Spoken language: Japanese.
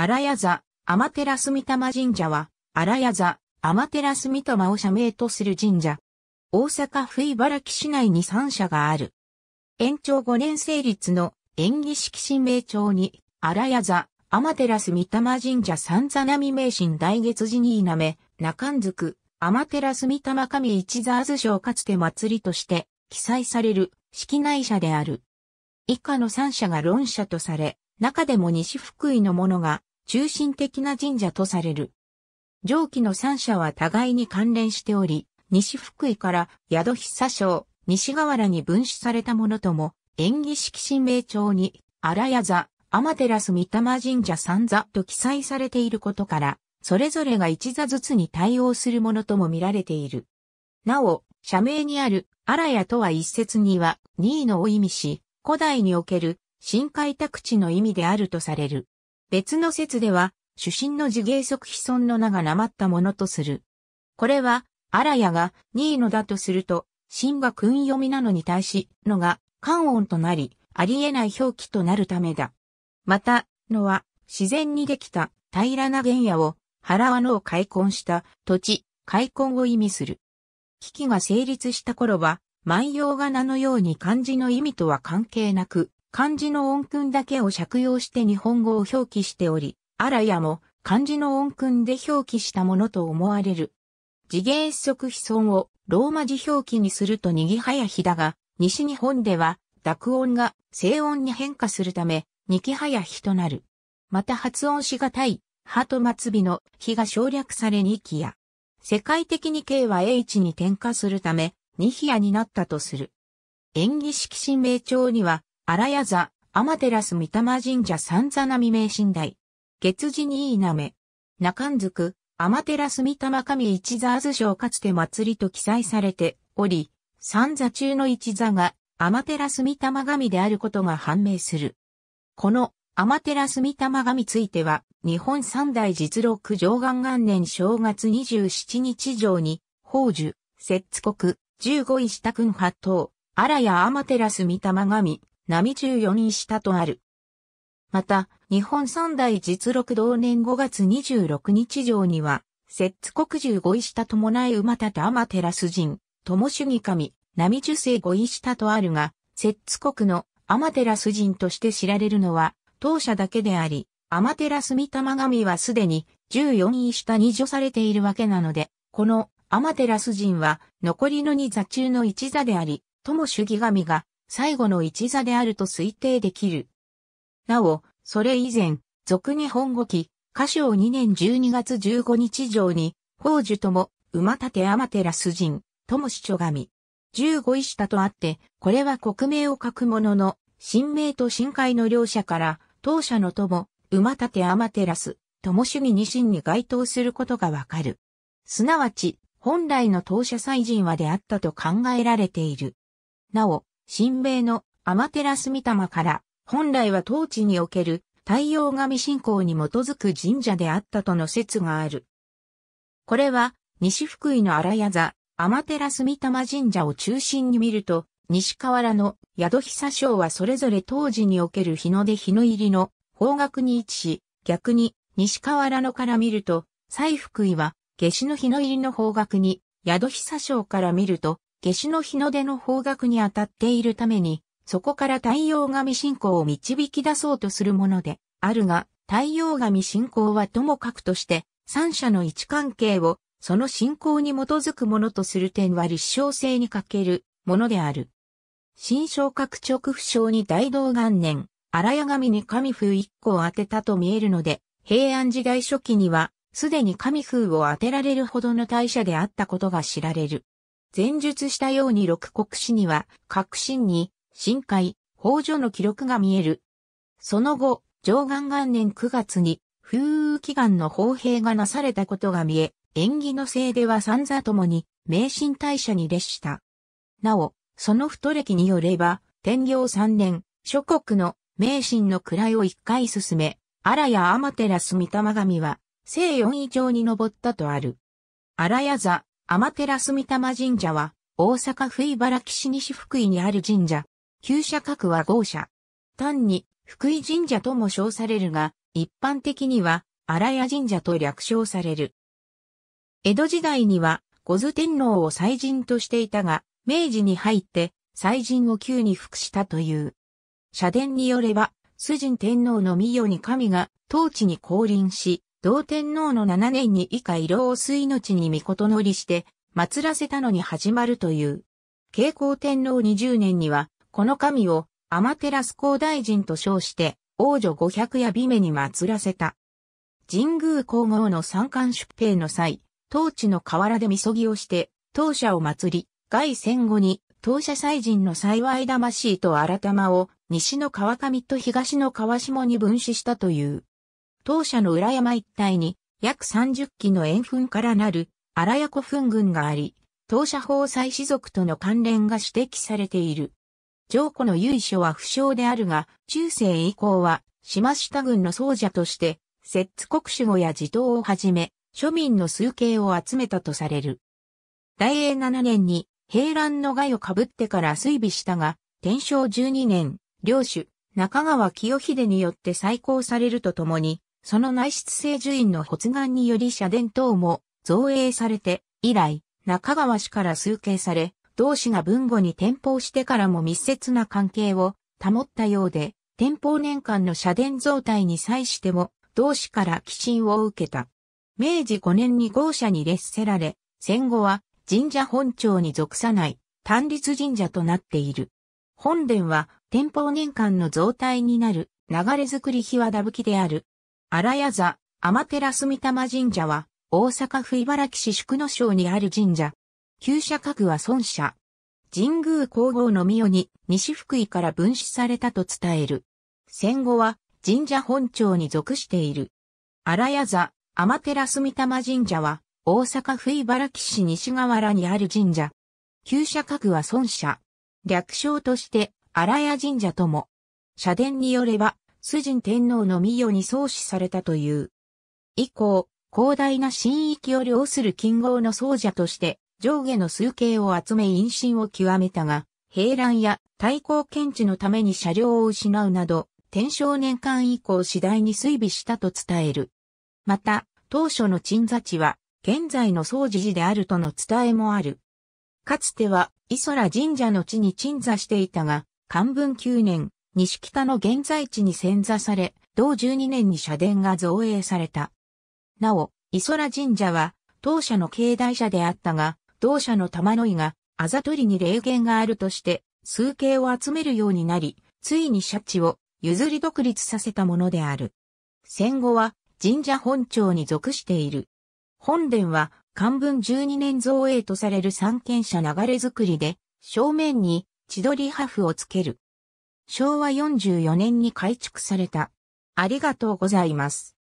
荒谷座、天照御霊神社は、荒谷座、天照御霊を社名とする神社。大阪府茨城市内に3社がある。延長5年成立の演技式神明帳に、荒谷座、天照御霊神社三座並名神大月寺にいなめ、中んずく、天照御霊神一座図をかつて祭りとして、記載される、式内社である。以下の3社が論社とされ、中でも西福井の者が、中心的な神社とされる。上記の三社は互いに関連しており、西福井から宿久省、西河原に分支されたものとも、演技式神明帳に、荒谷座、天照三玉神社三座と記載されていることから、それぞれが一座ずつに対応するものとも見られている。なお、社名にある荒谷とは一説には、二位のを意味し、古代における新開拓地の意味であるとされる。別の説では、主神の自芸則悲存の名がなまったものとする。これは、らやが新のだとすると、神が訓読みなのに対し、のが関音となり、ありえない表記となるためだ。また、のは、自然にできた平らな原野を、原わのを開墾した土地、開墾を意味する。危機が成立した頃は、万葉が名のように漢字の意味とは関係なく、漢字の音訓だけを借用して日本語を表記しており、あらやも漢字の音訓で表記したものと思われる。次元則非損をローマ字表記にすると右はやひだが、西日本では濁音が静音に変化するため、に木はやひとなる。また発音しがたい、はと末尾の日が省略されにきや。世界的に K は H に転化するため、にヒやになったとする。演技式神明帳には、荒谷座、天照御霊神社三座並名神代。月次にいいなめ。中んずく、天照御霊神一座あず賞かつて祭りと記載されており、三座中の一座が天照御霊神であることが判明する。この天照御霊神ついては、日本三大実録上元元年正月27日上に、宝珠、摂津国、十五位下君八頭、荒谷天照御霊神、波14人下とある。また、日本三大実録同年5月26日上には、摂津国十五位下伴い馬立天照人、友主義神、波十世五位下とあるが、摂津国の天照人として知られるのは、当社だけであり、天照三玉神はすでに14位下に除されているわけなので、この天照人は残りの二座中の一座であり、友主義神が最後の一座であると推定できる。なお、それ以前、俗日本語記、歌唱2年12月15日上に、宝珠とも、馬立天照人、ともしちょがみ。15とあって、これは国名を書くものの、神明と神海の両者から、当社のとも、馬立天照、とも主義二神に該当することがわかる。すなわち、本来の当社祭人はであったと考えられている。なお、新米のアマテラスから、本来は当地における太陽神信仰に基づく神社であったとの説がある。これは、西福井の荒谷座、アマテラス神社を中心に見ると、西河原の宿久省はそれぞれ当時における日の出日の入りの方角に位置し、逆に西河原のから見ると、西福井は夏至の日の入りの方角に、宿久省から見ると、夏至の日の出の方角に当たっているために、そこから太陽神信仰を導き出そうとするもので、あるが、太陽神信仰はともかくとして、三者の位置関係を、その信仰に基づくものとする点は立証性に欠けるものである。新昇格直不詳に大道元年、荒谷神に神風一個を当てたと見えるので、平安時代初期には、すでに神風を当てられるほどの大社であったことが知られる。前述したように六国史には、革新に、深海、宝女の記録が見える。その後、上岸元年9月に、風雨祈願の砲兵がなされたことが見え、縁起のせいでは三座ともに、名神大社に列した。なお、その太歴によれば、天行三年、諸国の名神の位を一回進め、荒谷天照御霊神は、西四以上に登ったとある。荒谷座、天照御霊神社は、大阪府茨木市西福井にある神社。旧社格は豪社。単に、福井神社とも称されるが、一般的には、荒谷神社と略称される。江戸時代には、五頭天皇を祭神としていたが、明治に入って、祭神を旧に服したという。社殿によれば、崇神天皇の御代に神が、当地に降臨し、同天皇の7年に以下色をを水命に御事乗りして、祀らせたのに始まるという。慶光天皇20年には、この神を、天寺。高大臣と称して、王女五百や美女に祀らせた。神宮皇后の三冠出兵の際、当地の河原でみそぎをして、当社を祀り、外戦後に、当社祭神の幸い魂と新玉を、西の川上と東の川下に分子したという。当社の裏山一帯に約30基の円墳からなる荒谷古墳群があり、当社法祭士族との関連が指摘されている。上古の由緒は不詳であるが、中世以降は、島下軍の僧者として、摂津国守護や地頭をはじめ、庶民の数形を集めたとされる。大英7年に、平乱の害をかぶってから衰尾したが、天正12年、領主、中川清秀によって再興されるとともに、その内出生樹院の発願により社殿等も造営されて、以来、中川氏から崇敬され、同氏が文後に転保してからも密接な関係を保ったようで、天保年間の社殿増体に際しても、同氏から寄進を受けた。明治5年に豪社に列せられ、戦後は神社本庁に属さない単立神社となっている。本殿は天保年間の増体になる流れ作り日和田吹きである荒谷座、天照御霊神社は、大阪府茨城市宿野省にある神社。旧社格は孫社。神宮皇后の御代に西福井から分子されたと伝える。戦後は神社本庁に属している。荒谷座、天照御霊神社は、大阪府茨城市西河原にある神社。旧社格は孫社。略称として、荒谷神社とも。社殿によれば、崇神天皇の御代に創始されたという。以降、広大な神域を領する金剛の僧者として上下の数形を集め陰心を極めたが、平乱や対抗検知のために車両を失うなど、天正年間以降次第に衰微したと伝える。また、当初の鎮座地は、現在の総持寺であるとの伝えもある。かつては、磯ソ神社の地に鎮座していたが、漢文9年、西北の現在地に遷座され、同12年に社殿が造営された。なお、磯ソ神社は、当社の境内社であったが、同社の玉の井が、あざとりに霊言があるとして、数形を集めるようになり、ついに社地を譲り独立させたものである。戦後は神社本庁に属している。本殿は漢文12年造営とされる三権者流れ作りで、正面に千鳥破風をつける。昭和44年に改築された。ありがとうございます。